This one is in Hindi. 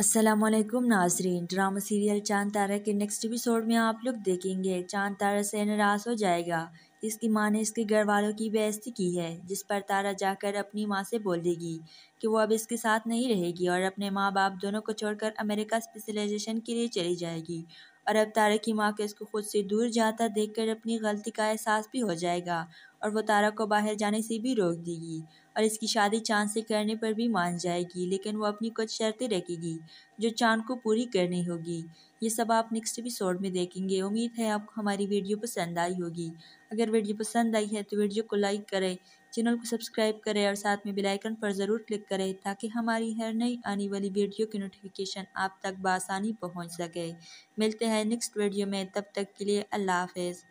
असलम नाजरीन ड्रामा सीरियल चांद तारा के नेक्स्ट एपिसोड में आप लोग देखेंगे चांद तारा से नाराज हो जाएगा इसकी माँ ने इसके घर वालों की बेइज्जती की है जिस पर तारा जाकर अपनी माँ से बोल देगी कि वो अब इसके साथ नहीं रहेगी और अपने माँ बाप दोनों को छोड़कर अमेरिका स्पेशलाइजेशन के लिए चली जाएगी और अब तारा की माँ के इसको खुद से दूर जाता देखकर अपनी गलती का एहसास भी हो जाएगा और वो तारा को बाहर जाने से भी रोक देगी और इसकी शादी चांद से करने पर भी मान जाएगी लेकिन वो अपनी कुछ शर्तें रखेगी जो चांद को पूरी करनी होगी ये सब आप नेक्स्ट एपिसोड में देखेंगे उम्मीद है आपको हमारी वीडियो पसंद आई होगी अगर वीडियो पसंद आई है तो वीडियो को लाइक करें चैनल को सब्सक्राइब करें और साथ में बेल आइकन पर ज़रूर क्लिक करें ताकि हमारी हर नई आने वाली वीडियो की नोटिफिकेशन आप तक बसानी पहुँच सके मिलते हैं नेक्स्ट वीडियो में तब तक के लिए अल्लाह हाफ